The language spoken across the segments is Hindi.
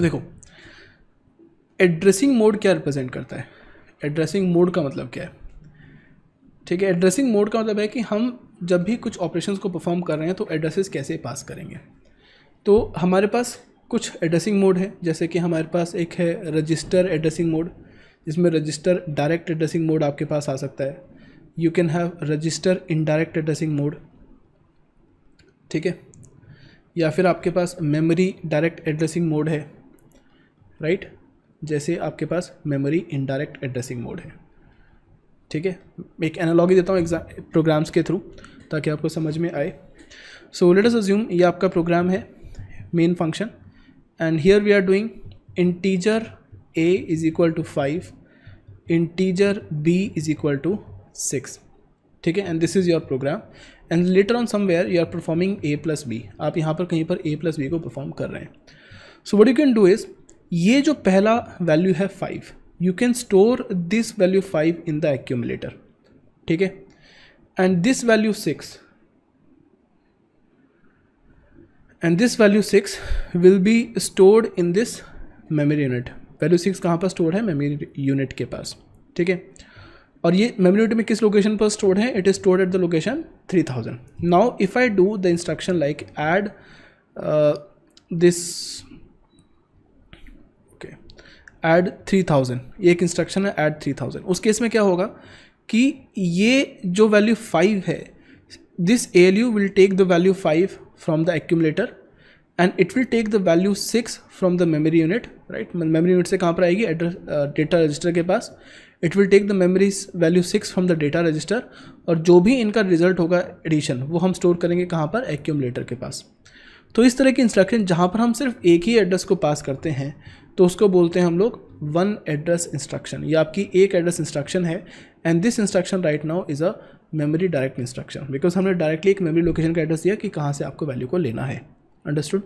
देखो एड्रेसिंग मोड क्या रिप्रेजेंट करता है एड्रेसिंग मोड का मतलब क्या है ठीक है एड्रेसिंग मोड का मतलब है कि हम जब भी कुछ ऑपरेशंस को परफॉर्म कर रहे हैं तो एड्रेसेस कैसे पास करेंगे तो हमारे पास कुछ एड्रेसिंग मोड है जैसे कि हमारे पास एक है रजिस्टर एड्रेसिंग मोड जिसमें रजिस्टर डायरेक्ट एड्रेसिंग मोड आपके पास आ सकता है you can have register indirect addressing mode ठीक है या फिर आपके पास मेमोरी डायरेक्ट एड्रेसिंग मोड है राइट जैसे आपके पास मेमोरी इनडायरेक्ट एड्रेसिंग मोड है ठीक है एक एनालॉगी देता हूँ एग्जाम प्रोग्राम्स के थ्रू ताकि आपको समझ में आए सो लेट अस अज्यूम ये आपका प्रोग्राम है main function and here we are doing integer A is equal to five integer B is equal to six ठीक है and this is your program and later on somewhere you are performing A plus B आप यहाँ पर कहीं पर ए प्लस बी को परफॉर्म कर रहे हैं so what you can do is ये जो पहला वैल्यू है five you can store this value five in the accumulator ठीक है and this value six and this value six will be stored in this memory unit value six कहाँ पर स्टोर है मेमोरी यूनिट के पास ठीक है और ये मेमोरी यूनिट में किस लोकेशन पर स्टोर है it is stored at the location three thousand now if I do the instruction like add this add three thousand एक इंस्ट्रक्शन है ऐड थ्री थाउजेंड उस केस में क्या होगा कि ये जो वैल्यू फाइव है this A L U will take the value five from the accumulator and it will take the value six from the memory unit right memory unit से कहाँ पर आएगी एड्रेस डेटा रजिस्टर के पास it will take the memory value six from the data register और जो भी इनका रिजल्ट होगा एडिशन वो हम स्टोर करेंगे कहाँ पर एक्यूमलेटर के पास तो इस तरह की इंस्ट्रक्शन जहाँ पर हम सिर्फ एक ही एड्रेस को पास करते हैं तो उसको बोलते हैं हम लोग वन एड्रेस इंस्ट्रक्शन ये आपकी एक एड्रेस इंस्ट्रक्शन है and this instruction right now is a memory direct instruction because हमने डायरेक्टली एक मेमोरी लोकेशन का एड्रेस दिया कि कहाँ से आपको वैल्यू को लेना है अंडरस्टूड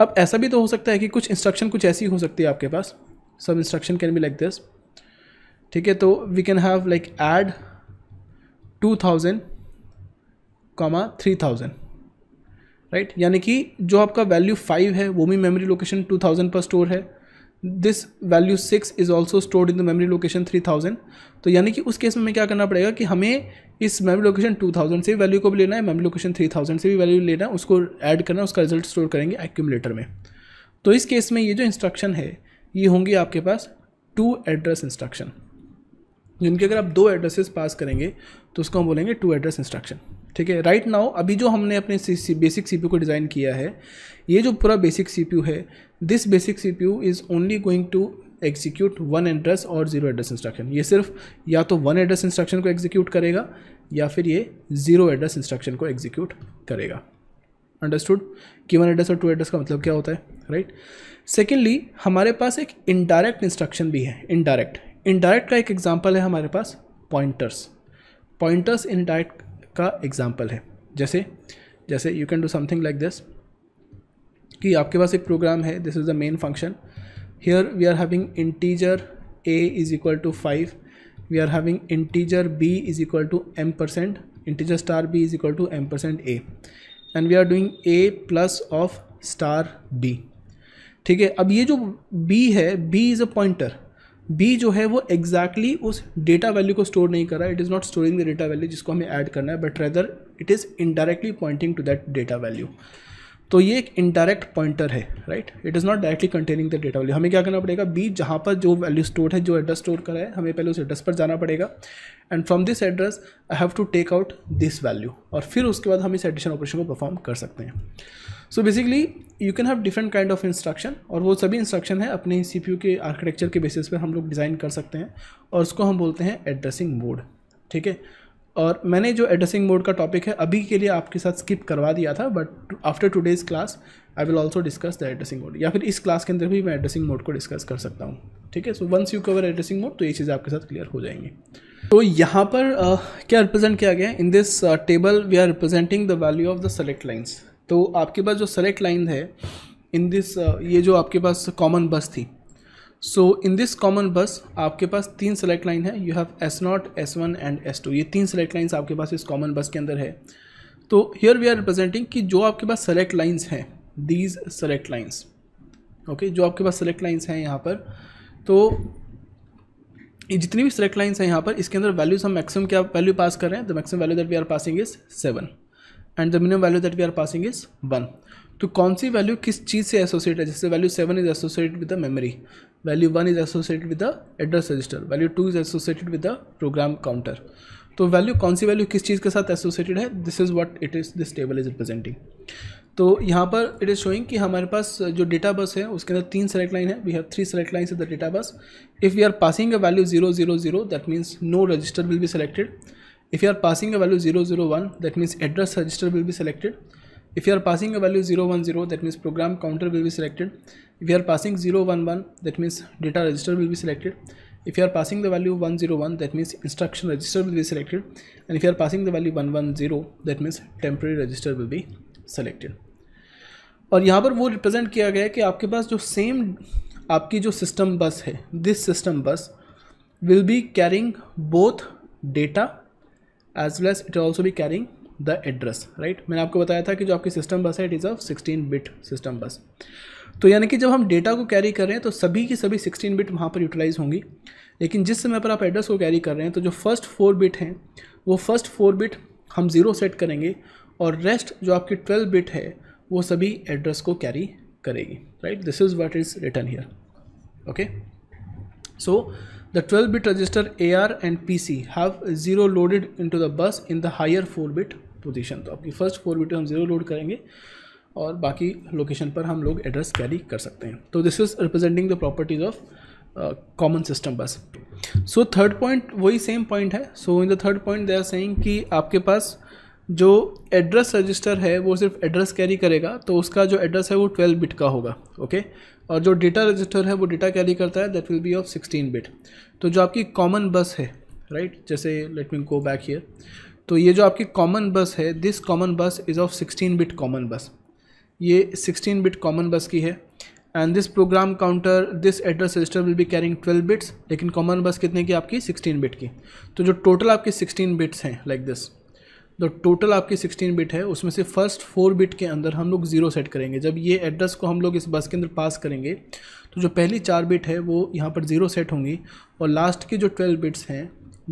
अब ऐसा भी तो हो सकता है कि कुछ इंस्ट्रक्शन कुछ ऐसी हो सकती है आपके पास सब instruction can be like this ठीक है तो we can have like add two thousand comma three thousand right यानी कि जो आपका वैल्यू फाइव है वो भी मेमोरी लोकेशन टू थाउजेंड पर स्टोर है this value six is also stored in the memory location three thousand तो यानी कि उस केस में हमें क्या करना पड़ेगा कि हमें इस मेमोरी लोकेशन टू थाउजेंड से वैल्यू को भी लेना है मेमोरी लोकेशन थ्री थाउजेंड से भी वैल्यू लेना है उसको ऐड करना उसका रिजल्ट स्टोर करेंगे एक्यूमलेटर में तो इस केस में ये जो इंस्ट्रक्शन है ये होंगी आपके पास टू एड्रेस इंस्ट्रक्शन जिनके अगर आप दो एड्रेसेस पास करेंगे तो उसको हम बोलेंगे टू एड्रेस इंस्ट्रक्शन ठीक है राइट नाउ अभी जो हमने अपने बेसिक सी को डिज़ाइन किया है ये जो पूरा बेसिक सी है this basic C P U is only going to execute one address और जीरो एड्रेस इंस्ट्रक्शन ये सिर्फ या तो वन एड्रेस इंस्ट्रक्शन को एग्जीक्यूट करेगा या फिर ये जीरो एड्रेस इंस्ट्रक्शन को एग्जीक्यूट करेगा अंडरस्टूड कि वन एड्रेस और टू एड्रेस का मतलब क्या होता है राइट सेकेंडली हमारे पास एक इनडायरेक्ट इंस्ट्रक्शन भी है इनडायरेक्ट इनडायरेक्ट का एक एग्जाम्पल है हमारे पास पॉइंटर्स पॉइंटर्स इनडायरेक्ट का एग्जाम्पल है जैसे जैसे you can do something like this कि आपके पास एक प्रोग्राम है this is the main function here we are having integer A is equal to five we are having integer B is equal to ampersand integer star B is equal to ampersand A and we are doing A plus of star B ठीक है अब ये जो बी है B is a pointer B जो है वो एग्जैक्टली exactly उस डेटा वैल्यू को स्टोर नहीं कर रहा है it is not storing the data value जिसको हमें ऐड करना है but rather it is indirectly pointing to that data value तो ये एक इनडायरेक्ट पॉइंटर है right it is not directly containing the data value हमें क्या करना पड़ेगा बी जहाँ पर जो वैल्यू स्टोर है जो एड्रेस स्टोर करा है हमें पहले उस एड्रेस पर जाना पड़ेगा and from this address I have to take out this value और फिर उसके बाद हम इस एडिशन ऑपरेशन को परफॉर्म कर सकते हैं so basically you can have different kind of instruction और वो सभी इंस्ट्रक्शन है अपने सी पी यू के आर्किटेक्चर के बेसिस पर हम लोग डिज़ाइन कर सकते हैं और उसको हम बोलते हैं एड्रेसिंग मोड ठीक है और मैंने जो एड्रेसिंग मोड का टॉपिक है अभी के लिए आपके साथ स्किप करवा दिया था but after today's class I will also discuss the addressing mode या फिर इस क्लास के अंदर भी मैं एड्रेसिंग मोड को डिस्कस कर सकता हूँ ठीक है so once you cover addressing mode तो ये चीज़ें आपके साथ क्लियर हो जाएंगी तो यहाँ पर uh, क्या रिप्रेजेंट किया गया है in this table we are representing the value of the select lines तो आपके पास जो सेलेक्ट लाइन है इन दिस uh, ये जो आपके पास कॉमन बस थी सो इन दिस कॉमन बस आपके पास तीन सेलेक्ट लाइन है you have S naught S one and S two ये तीन सेलेक्ट लाइन्स आपके पास इस कॉमन बस के अंदर है तो हियर वी आर रिप्रेजेंटिंग कि जो आपके पास सेलेक्ट लाइन्स हैं दीज सेलेक्ट लाइन्स ओके जो आपके पास सेलेक्ट लाइन्स हैं यहाँ पर तो जितनी भी सेलेक्ट लाइन्स हैं यहाँ पर इसके अंदर वैल्यूज हम मैक्सिमम क्या वैल्यू पास कर रहे हैं the maximum value that we are passing is seven and the minimum value that we are passing is one तो कौन सी वैल्यू किस चीज़ से एसोसिएट है जैसे value seven is associate with the memory value one is associated with the address register value two is associated with the program counter तो वैल्यू कौन सी वैल्यू किस चीज़ के साथ एसोसिएटेड है this is what it is this table is representing तो यहाँ पर इट इज़ शोइंग कि हमारे पास जो डेटा बस है उसके अंदर तीन सेलेक्ट लाइन है we have three select line is the data bus if we are passing a value zero zero zero that means no register will be selected If you are passing a value 001, that means address register will be selected. If you are passing a value 010, that means program counter will be selected. If you are passing 011, that means data register will be selected. If you are passing the value 101, that means instruction register will be selected. And if you are passing the value 110, that means temporary register will be selected. और यहाँ पर वो रिप्रेजेंट किया गया है कि आपके पास जो सेम आपकी जो सिस्टम बस है this system bus will be carrying both data as well as it also भी कैरिंग द एड्रेस राइट मैंने आपको बताया था कि जो आपकी सिस्टम बस है it is a sixteen bit system bus तो यानी कि जब हम डेटा को कैरी कर रहे हैं तो सभी की सभी सिक्सटीन बिट वहाँ पर यूटिलाइज होंगी लेकिन जिस समय पर आप एड्रेस को कैरी कर रहे हैं तो जो फर्स्ट फोर बिट हैं वो फर्स्ट फोर बिट हम ज़ीरो सेट करेंगे और रेस्ट जो आपकी ट्वेल्व बिट है वो सभी एड्रेस को कैरी करेगी right this is what is written here okay so The 12-bit register AR and PC have zero loaded into the bus in the higher 4-bit position. तो आपकी first 4 bit हम zero load करेंगे और बाकी लोकेशन पर हम लोग एड्रेस कैरी कर सकते हैं तो this is representing the properties of common system bus so third point वही सेम पॉइंट है so in the third point they are saying कि आपके पास जो एड्रेस रजिस्टर है वो सिर्फ एड्रेस कैरी करेगा तो उसका जो एड्रेस है वो ट्वेल्व बिट का होगा ओके और जो डेटा रजिस्टर है वो डेटा कैरी करता है that will be of sixteen bit तो जो आपकी कॉमन बस है राइट right? जैसे let me go back here तो ये जो आपकी कॉमन बस है this common bus is of sixteen bit common bus ये सिक्सटीन बिट कॉमन बस की है and this program counter this address register will be carrying twelve bits लेकिन कॉमन बस कितने की आपकी सिक्सटीन बिट की तो जो टोटल आपकी सिक्सटीन बिट्स हैं लाइक दिस जो टोटल आपके 16 बिट है उसमें से फर्स्ट फोर बिट के अंदर हम लोग ज़ीरो सेट करेंगे जब ये एड्रेस को हम लोग इस बस के अंदर पास करेंगे तो जो पहली चार बिट है वो यहाँ पर ज़ीरो सेट होंगी और लास्ट के जो ट्वेल्व बिट्स हैं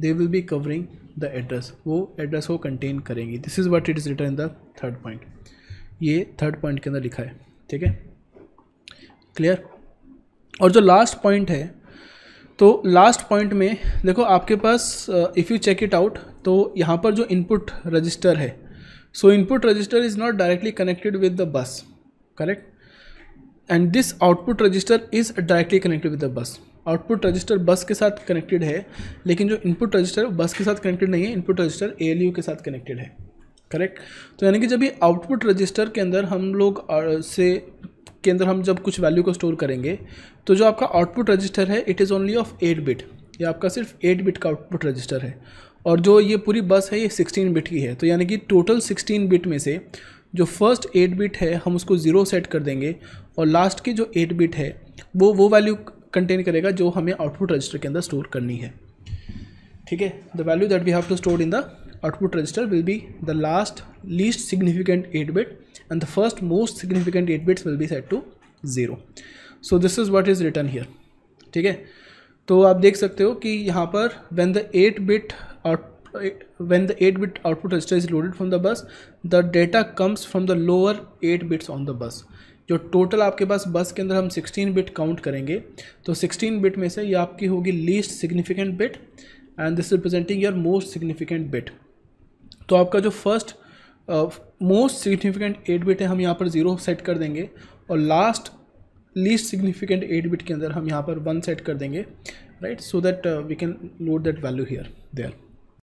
they will be covering the address वो एड्रेस को कंटेन करेंगी this is what it is written in the third point ये थर्ड पॉइंट के अंदर लिखा है ठीक है क्लियर और जो लास्ट पॉइंट है तो लास्ट पॉइंट में देखो आपके पास if you check it out तो यहाँ पर जो इनपुट रजिस्टर है so input register is not directly connected with the bus correct and this output register is directly connected with the bus output register bus के साथ कनेक्टेड है लेकिन जो इनपुट रजिस्टर बस के साथ कनेक्टेड नहीं है इनपुट रजिस्टर ए के साथ कनेक्टेड है करेक्ट तो यानी कि जब ये आउटपुट रजिस्टर के अंदर हम लोग uh, से के अंदर हम जब कुछ वैल्यू को स्टोर करेंगे तो जो आपका आउटपुट रजिस्टर है it is only of eight bit ये आपका सिर्फ एट बिट का आउटपुट रजिस्टर है और जो ये पूरी बस है ये सिक्सटीन बिट की है तो यानी कि टोटल सिक्सटीन बिट में से जो फर्स्ट एट बिट है हम उसको ज़ीरो सेट कर देंगे और लास्ट की जो एट बिट है वो वो वैल्यू कंटेन करेगा जो हमें आउटपुट रजिस्टर के अंदर स्टोर करनी है ठीक है the value that we have to store in the output register will be the last least significant eight bit and the first most significant 8 bits will be set to 0 so this is what is written here theek hai to aap dekh sakte ho ki yahan par when the 8 bit out when the 8 bit output register is loaded from the bus the data comes from the lower 8 bits on the bus जो टोटल आपके पास बस के अंदर हम 16 बिट काउंट करेंगे तो 16 बिट में से ये आपकी होगी least significant bit and this representing your most significant bit तो आपका जो first most significant eight bit है हम यहाँ पर ज़ीरो सेट कर देंगे और last least significant eight bit के अंदर हम यहाँ पर वन सेट कर देंगे right so that we can load that value here there